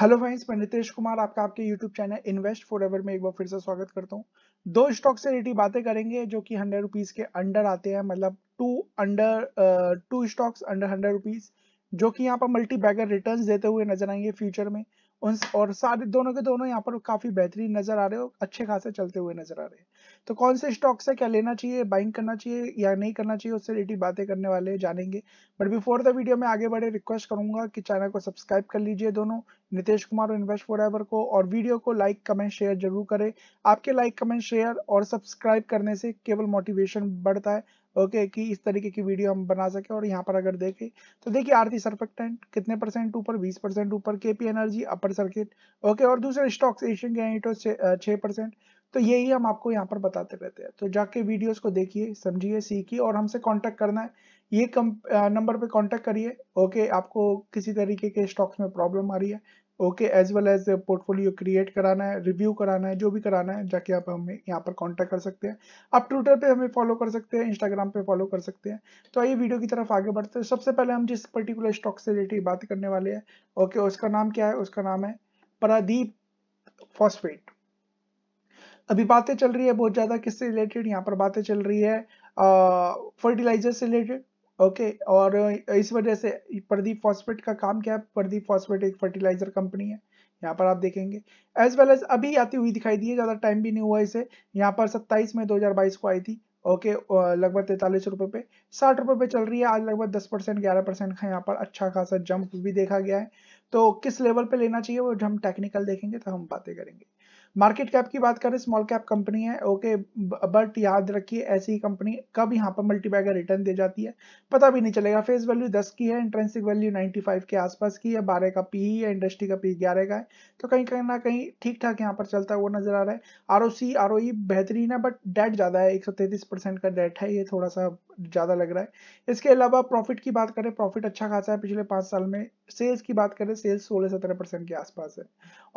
Hello friends मैं नितेश कुमार आपका आपके YouTube channel invest forever में एक बार फिर से स्वागत करता हूँ दो स्टॉक से रिलेटेड बातें करेंगे जो कि हंड्रेड रुपीज के अंडर आते हैं मतलब two under two stocks under hundred rupees जो कि यहाँ पर मल्टी बैगर रिटर्न देते हुए नजर आएंगे फ्यूचर में उन और सारे दोनों के दोनों यहाँ पर काफी बेहतरीन नजर आ रहे हो अच्छे खासे चलते हुए नजर आ रहे हैं तो कौन से स्टॉक से क्या लेना चाहिए बाइंग करना चाहिए या नहीं करना चाहिए उससे रिलेटेड बातें करने वाले जानेंगे बट बिफोर द वीडियो में आगे बढ़े रिक्वेस्ट करूंगा कि चैनल को सब्सक्राइब कर लीजिए दोनों नितेश कुमार और इन्वेस्ट एवर को और वीडियो को लाइक कमेंट शेयर जरूर करें आपके लाइक कमेंट शेयर और सब्सक्राइब करने से केवल मोटिवेशन बढ़ता है ओके okay, कि इस तरीके की वीडियो हम बना सके और यहाँ पर अगर देखें तो देखिए आरती सर्फेक्टेंट कितने परसेंट ऊपर 20 परसेंट ऊपर P energy upper circuit okay और दूसरे स्टॉक्स एशियन गैनिटो छः परसेंट तो यही हम आपको यहाँ पर बताते रहते हैं तो जाके वीडियोस को देखिए समझिए सीखिए और हमसे कांटेक्ट करना है ये नंबर पे कांटेक्ट करिए ओके आपको किसी तरीके के स्टॉक्स में प्रॉब्लम आ रही है okay as well as portfolio create कराना है रिव्यू कराना है जो भी कराना है जाके आप हमें यहाँ पर कांटेक्ट कर सकते हैं आप ट्विटर पे हमें फॉलो कर सकते हैं इंस्टाग्राम पे फॉलो कर सकते हैं तो आइए वीडियो की तरफ आगे बढ़ते हैं सबसे पहले हम जिस पर्टिकुलर स्टॉक से रिलेटेड बात करने वाले हैं ओके उसका नाम क्या है उसका नाम है प्रदीप फॉस्फेट अभी बातें चल रही है बहुत ज़्यादा किससे रिलेटेड यहाँ पर बातें चल रही है फर्टिलाइजर से रिलेटेड ओके और इस वजह से प्रदीप फॉस्फेट का काम क्या है प्रदीप फॉस्फेट एक फर्टिलाइजर कंपनी है यहाँ पर आप देखेंगे एज वेल एज अभी आती हुई दिखाई दी है ज़्यादा टाइम भी नहीं हुआ इसे यहाँ पर 27 में 2022 को आई थी ओके लगभग तैतालीस रुपए पे साठ रुपए पे चल रही है आज लगभग दस परसेंट ग्यारह परसेंट का यहाँ पर अच्छा खासा जंप भी देखा गया है तो किस लेवल पे लेना चाहिए वो हम टेक्निकल देखेंगे तो हम बातें करेंगे मार्केट कैप की बात करें स्मॉल कैप कंपनी है ओके बट याद रखिए ऐसी कंपनी कब यहाँ पर मल्टीबैगर रिटर्न दे जाती है पता भी नहीं चलेगा फेस वैल्यू 10 की है इंट्रेंसिक वैल्यू 95 के आसपास की है 12 का पी e है इंडस्ट्री का पी 11 का है तो कहीं कहीं ना कहीं ठीक ठाक यहाँ पर चलता हुआ नजर आ रहा है आर ओ सी बेहतरीन है बट डेट ज़्यादा है एक का डेट है ये थोड़ा सा ज़्यादा लग रहा है इसके अलावा प्रॉफिट की बात करें प्रॉफिट अच्छा खासा है पिछले पांच साल में सेल्स की बात करें सेल्स सोलह सत्रह परसेंट के आसपास है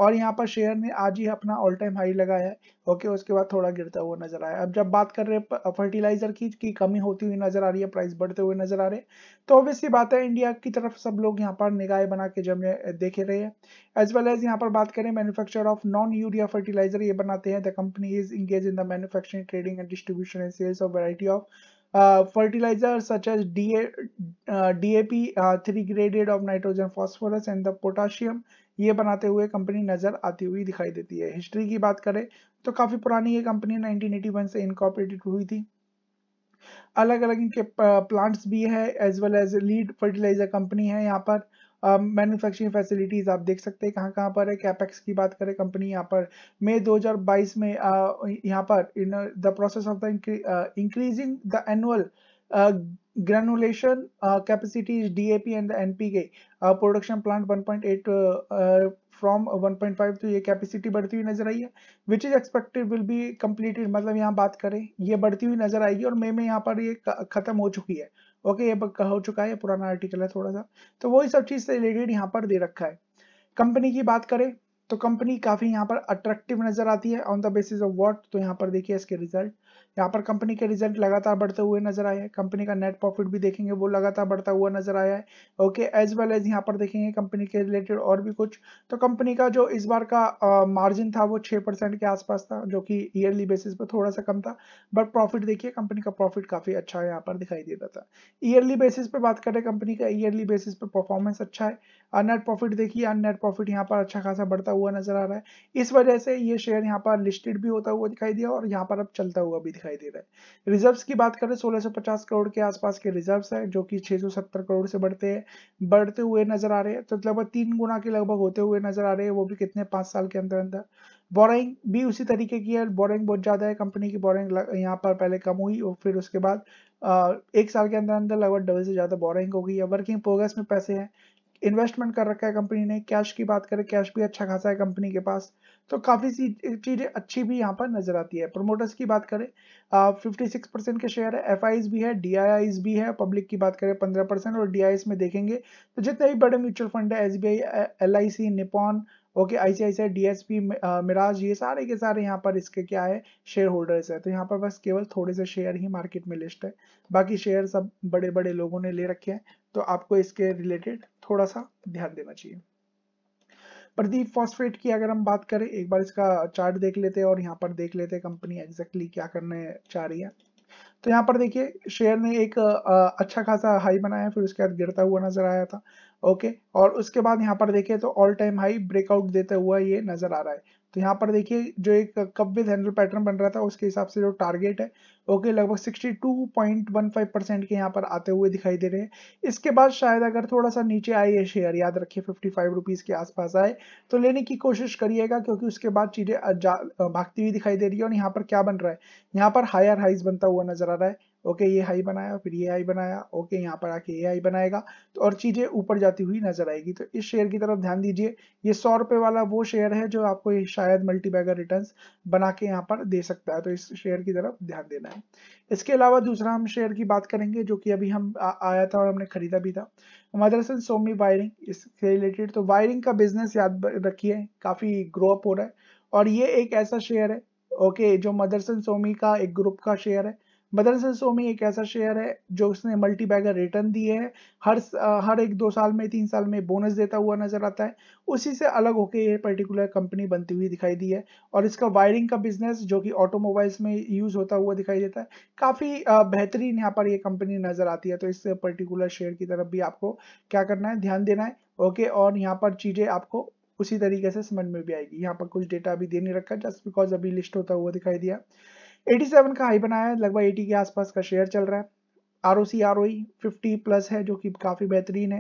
और यहाँ पर शेयर ने आज ही अपना ऑल टाइम हाई लगाया है ओके उसके बाद थोड़ा गिरता हुआ नजर आया अब जब बात कर रहे हैं फर्टिलाइजर की की कमी होती हुई नजर आ रही है प्राइस बढ़ते हुए नजर आ रहे हैं तो ऑब्वियसली बात है इंडिया की तरफ सब लोग यहाँ पर निगाहें बना के जमने देखे रहे हैं एज वेल एज यहाँ पर बात करें manufacture of non urea fertilizer ये बनाते हैं the company is engage in the manufacturing trading and distribution and sales of variety of fertilizer uh, fertilizers such as DA, uh, DAP three graded graded of nitrogen phosphorus and the ये बनाते हुए company नजर आती हुई दिखाई देती है history की बात करें तो काफी पुरानी ये कंपनी 1981 से इनकॉपरेटेड हुई थी अलग अलग इनके प्लांट्स uh, भी है as well as lead fertilizer company है यहाँ पर मैन्युफैक्चरिंग um, फैसिलिटीज़ आप देख सकते हैं कहाँ कहाँ पर है कैपेक्स की बात करें कंपनी यहाँ पर मई 2022 में uh, यहाँ पर in the process of the increasing the annual granulation capacities DAP and DAP and the NPK. 1.8 1.5 तो ये कैपेसिटी बढ़ती हुई नजर आई है which is expected will be completed मतलब यहाँ बात करें ये बढ़ती हुई नजर आएगी और मई में यहाँ पर ये खत्म हो चुकी है ओके ये पक्का हो चुका है पुराना आर्टिकल है थोड़ा सा तो वही सब चीज से रिलेटेड यहाँ पर दे रखा है कंपनी की बात करें तो कंपनी काफ़ी यहाँ पर अट्रैक्टिव नज़र आती है on the basis of what तो यहाँ पर देखिए इसके रिजल्ट यहाँ पर कंपनी के रिजल्ट लगातार बढ़ते हुए नजर आए हैं कंपनी का नेट प्रॉफिट भी देखेंगे वो लगातार बढ़ता हुआ नजर आया है ओके एज वेल एज यहाँ पर देखेंगे कंपनी के रिलेटेड और भी कुछ तो कंपनी का जो इस बार का मार्जिन था वो छह परसेंट के आसपास था जो कि ईयरली बेसिस पर थोड़ा सा कम था बट प्रॉफिट देखिए कंपनी का प्रॉफिट काफ़ी अच्छा यहाँ पर दिखाई देता था ईयरली बेसिस पर बात करें कंपनी का ईयरली बेसिस पे परफॉर्मेंस अच्छा है नेट प्रॉफिट देखिए नेट प्रॉफिट यहाँ पर अच्छा खासा बढ़ता हुआ नजर आ रहा है इस वजह से ये शेयर यहाँ पर लिस्टेड भी होता हुआ दिखाई दिया और यहाँ पर अब चलता हुआ भी दिखाई दे रहा है रिजर्व्स की बात करें 1650 करोड़ के आसपास के रिजर्व्स है जो कि 670 करोड़ से बढ़ते हैं बढ़ते हुए नजर आ रहे हैं तो लगभग तीन गुना के लगभग होते हुए नजर आ रहे हैं वो भी कितने पांच साल के अंदर अंदर बोरिंग भी उसी तरीके की है बोरिंग बहुत ज़्यादा है कंपनी की बोरिंग यहाँ पर पहले कम हुई और फिर उसके बाद एक साल के अंदर अंदर लगभग डबल से ज़्यादा बोरिंग हो गई है वर्किंग प्रोग्रेस में पैसे हैं इन्वेस्टमेंट कर रखा है कंपनी ने कैश की बात करें कैश भी अच्छा खासा है कंपनी के पास तो काफ़ी सी चीज़ें अच्छी भी यहाँ पर नजर आती है प्रमोटर्स की बात करें फिफ्टी सिक्स परसेंट के शेयर है एफ भी है डी भी है पब्लिक की बात करें पंद्रह परसेंट और डी में देखेंगे तो जितने भी बड़े म्यूचुअल फंड है S B I L I C Nippon okay ICICI DSP Mirae ये सारे के सारे यहाँ पर इसके क्या है शेयर होल्डर्स है तो यहाँ पर बस केवल थोड़े से शेयर ही मार्केट में लिस्ट है बाकी शेयर सब बड़े बड़े लोगों ने ले रखे हैं तो आपको इसके रिलेटेड थोड़ा सा ध्यान देना चाहिए प्रदीप फॉस्फेट की अगर हम बात करें एक बार इसका चार्ट देख लेते हैं और यहाँ पर देख लेते हैं कंपनी एग्जैक्टली क्या करने चाह रही है तो यहाँ पर देखिए शेयर ने एक अच्छा खासा हाई बनाया फिर उसके बाद गिरता हुआ नजर आया था ओके और उसके बाद यहाँ पर देखिए तो ऑल टाइम हाई ब्रेकआउट देता हुआ ये नजर आ रहा है तो यहाँ पर देखिए जो एक कप विद हैंडल पैटर्न बन रहा था उसके हिसाब से जो टारगेट है ओके लगभग 62.15 परसेंट के यहाँ पर आते हुए दिखाई दे रहे हैं इसके बाद शायद अगर थोड़ा सा नीचे आए ये शेयर याद रखिए 55 रुपीज के आसपास आए तो लेने की कोशिश करिएगा क्योंकि उसके बाद चीज़ें भागती हुई दिखाई दे रही है और यहाँ पर क्या बन रहा है यहाँ पर हायर हाइज बनता हुआ नजर आ रहा है ओके ये हाई बनाया फिर ये हाई बनाया ओके यहाँ पर आके ये हाई बनाएगा तो और चीजें ऊपर जाती हुई नजर आएगी तो इस शेयर की तरफ ध्यान दीजिए ये सौ रुपए वाला वो शेयर है जो आपको शायद मल्टीबैगर रिटर्न बना के यहाँ पर दे सकता है तो इस शेयर की तरफ ध्यान देना है इसके अलावा दूसरा हम शेयर की बात करेंगे जो की अभी हम आ, आया था और हमने खरीदा भी था मदरसन सोमी वायरिंग इससे रिलेटेड तो वायरिंग का बिजनेस याद रखिए काफी ग्रो अप हो रहा है और ये एक ऐसा शेयर है ओके जो मदरसन सोमी का एक ग्रुप का शेयर है मदरसा सोमी एक ऐसा शेयर है जो उसने मल्टी बैगर रिटर्न दी है हर हर एक दो साल में तीन साल में बोनस देता हुआ नजर आता है उसी से अलग होके ये पर्टिकुलर कंपनी बनती हुई दिखाई दी है और इसका वायरिंग का बिजनेस जो कि ऑटोमोबाइल्स में यूज होता हुआ दिखाई देता है काफी बेहतरीन यहाँ पर ये कंपनी नजर आती है तो इस पर्टिकुलर शेयर की तरफ भी आपको क्या करना है ध्यान देना है ओके और यहाँ पर चीजें आपको उसी तरीके से समझ में भी आएगी यहाँ पर कुछ डेटा अभी दे नहीं रखा जस्ट बिकॉज अभी लिस्ट होता हुआ दिखाई दिया 87 का हाई बनाया है लगभग 80 के आसपास का शेयर चल रहा है R O C R O fifty plus है जो कि काफ़ी बेहतरीन है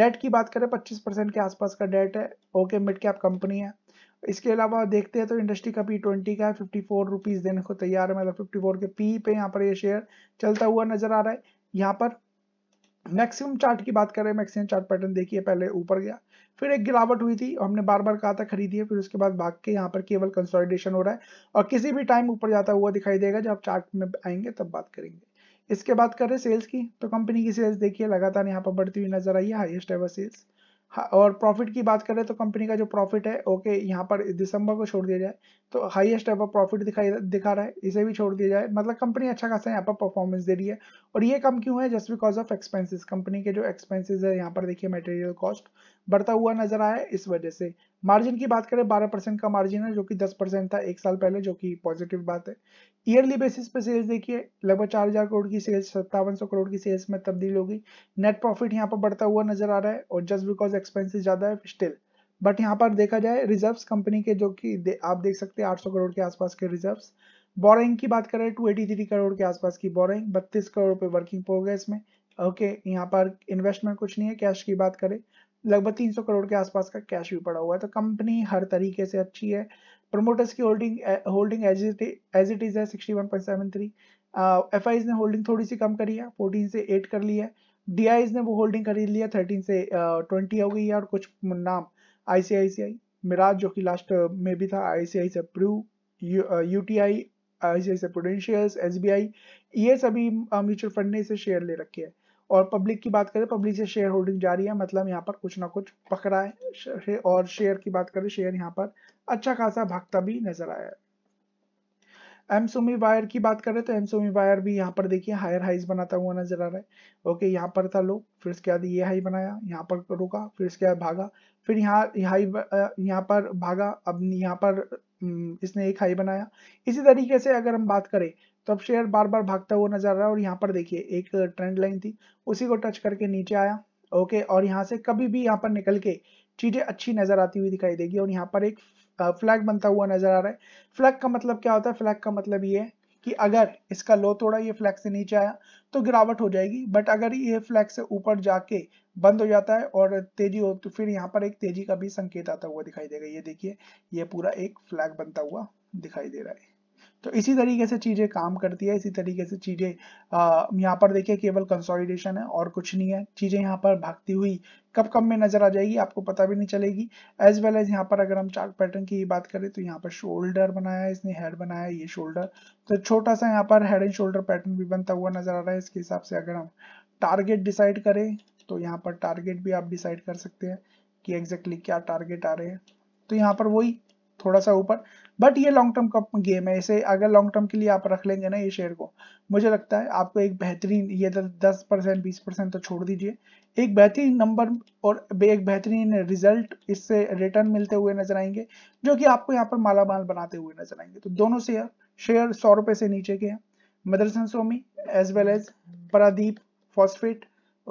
डेट की बात करें 25 परसेंट के आसपास का डेट है ओके मिड कैप कंपनी है इसके अलावा देखते हैं तो इंडस्ट्री का पी ट्वेंटी का है फिफ्टी फोर रुपीज़ देने को तैयार है मतलब फिफ्टी फोर के पी पे यहाँ पर ये शेयर चलता हुआ नज़र आ रहा है यहाँ पर मैक्सिमम चार्ट की बात करें मैक्सिमम चार्ट पैटर्न देखिए पहले ऊपर गया फिर एक गिरावट हुई थी हमने बार बार कहा था खरीदिए फिर उसके बाद भाग के यहाँ पर केवल कंसोलिडेशन हो रहा है और किसी भी टाइम ऊपर जाता हुआ दिखाई देगा जब चार्ट में आएंगे तब बात करेंगे इसके बाद करें सेल्स की तो कंपनी की सेल्स देखिए लगातार यहाँ पर बढ़ती हुई नजर आई है हाइएस्ट एवर सेल्स हाँ, और प्रॉफिट की बात करें तो कंपनी का जो प्रॉफिट है ओके यहाँ पर दिसंबर को छोड़ दिया जाए तो हाईएस्ट एवर प्रॉफिट दिखाई दिखा रहा है इसे भी छोड़ दिया जाए मतलब कंपनी अच्छा खासा यहाँ पर परफॉर्मेंस दे रही है और ये कम क्यों है just because of expenses company के जो एक्सपेंसेस है यहाँ पर देखिए मटेरियल कॉस्ट बढ़ता हुआ नजर आया इस वजह से मार्जिन की बात करें बारह परसेंट का मार्जिन है जो कि दस परसेंट था एक साल पहले जो कि पॉजिटिव बात है ईयरली बेसिस पे सेल्स देखिए लगभग चार हजार करोड़ की सेल्स सत्तावन करोड़ की सेल्स में तब्दील होगी नेट प्रॉफिट यहाँ पर बढ़ता हुआ नजर आ रहा है और जस्ट बिकॉज एक्सपेंसिस ज्यादा है स्टिल बट यहाँ पर देखा जाए रिजर्व कंपनी के जो की दे, आप देख सकते हैं आठ करोड़ के आसपास के रिजर्व बोरिंग की बात करें टू करोड़ के आसपास की बोरिंग बत्तीस करोड़ रुपए वर्किंग प्रोग्रेस में ओके okay, यहाँ पर इन्वेस्टमेंट कुछ नहीं है कैश की बात करें लगभग 300 करोड़ के आसपास का कैश भी पड़ा हुआ है तो कंपनी हर तरीके से अच्छी है प्रमोटर्स की holding holding as it is है 61.73 एफ uh, ने होल्डिंग थोड़ी सी कम करी है फोर्टीन से एट कर लिया है डी ने वो होल्डिंग खरीद लिया थर्टीन से ट्वेंटी uh, हो गई है और कुछ नाम आईसीआईसीआई मिराज जो कि लास्ट में भी था आईसीआई से प्रू सी आई से प्रोडेंशियल्स आई ये सभी म्यूचुअल फंड ने इसे शेयर ले रखे हैं और पब्लिक की बात करें पब्लिक से शेयर होल्डिंग जा रही है मतलब यहाँ पर कुछ ना कुछ पकड़ा है और शेयर की बात करें शेयर यहाँ पर अच्छा खासा भागता भी नजर आया है एम सोमी वायर की बात करें तो एम सोमी वायर भी यहाँ पर देखिए हायर हाइज बनाता हुआ नजर आ रहा है ओके यहाँ पर था लो फिर उसके बाद ये हाई बनाया यहाँ पर रुका फिर इसके बाद भागा फिर यहाँ हाई यहाँ पर भागा अब यहाँ पर हम्म, इसने एक हाई बनाया इसी तरीके से अगर हम बात करें तो अब शेयर बार बार भागता हुआ नजर आ रहा है और यहाँ पर देखिए एक ट्रेंड लाइन थी उसी को टच करके नीचे आया ओके और यहाँ से कभी भी यहाँ पर निकल के चीजें अच्छी नजर आती हुई दिखाई देगी और यहाँ पर एक फ्लैग बनता हुआ नजर आ रहा है फ्लैग का मतलब क्या होता है फ्लैग का मतलब ये है कि अगर इसका लो थोड़ा ये फ्लैग से नीचे आया तो गिरावट हो जाएगी बट अगर ये फ्लैग से ऊपर जाके बंद हो जाता है और तेजी हो तो फिर यहाँ पर एक तेजी का भी संकेत आता हुआ दिखाई देगा ये देखिए ये पूरा एक फ्लैग बनता हुआ दिखाई दे रहा है तो इसी तरीके से चीज़ें काम करती है इसी तरीके से चीज़ें यहाँ पर देखिए केवल कंसोलिडेशन है और कुछ नहीं है चीज़ें यहाँ पर भागती हुई कब कब में नजर आ जाएगी आपको पता भी नहीं चलेगी एज वेल एज यहाँ पर अगर हम चार्ट पैटर्न की बात करें तो यहाँ पर शोल्डर बनाया इसने हेड बनाया ये शोल्डर तो छोटा सा यहाँ पर हेड एंड शोल्डर पैटर्न भी बनता हुआ नजर आ रहा है इसके हिसाब से अगर हम टारगेट डिसाइड करें तो यहाँ पर टारगेट भी आप डिसाइड कर सकते हैं कि एग्जैक्टली exactly क्या टारगेट आ रहे हैं तो यहाँ पर वही थोड़ा सा ऊपर बट ये लॉन्ग टर्म का गेम है इसे अगर लॉन्ग टर्म के लिए आप रख लेंगे ना ये शेयर को मुझे लगता है आपको एक बेहतरीन ये तो दस परसेंट बीस परसेंट तो छोड़ दीजिए एक बेहतरीन नंबर और एक बेहतरीन रिजल्ट इससे रिटर्न मिलते हुए नजर आएंगे जो कि आपको यहाँ पर माला माल बनाते हुए नजर आएंगे तो दोनों शेयर शेयर सौ रुपए से नीचे के हैं Motherson Sumi as well as Pradeep phosphate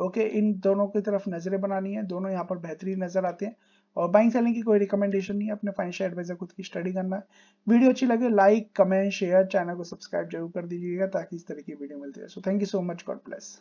okay इन दोनों की तरफ नजरें बनानी है दोनों यहाँ पर बेहतरीन नजर आते हैं और बाइंग सेलिंग की कोई रिकमेंडेशन नहीं है अपने फाइनेंशियल एडवाइजर खुद की स्टडी करना है वीडियो अच्छी लगे लाइक कमेंट शेयर चैनल को सब्सक्राइब जरूर कर दीजिएगा ताकि इस तरह की वीडियो मिलती रहे so thank you so much God bless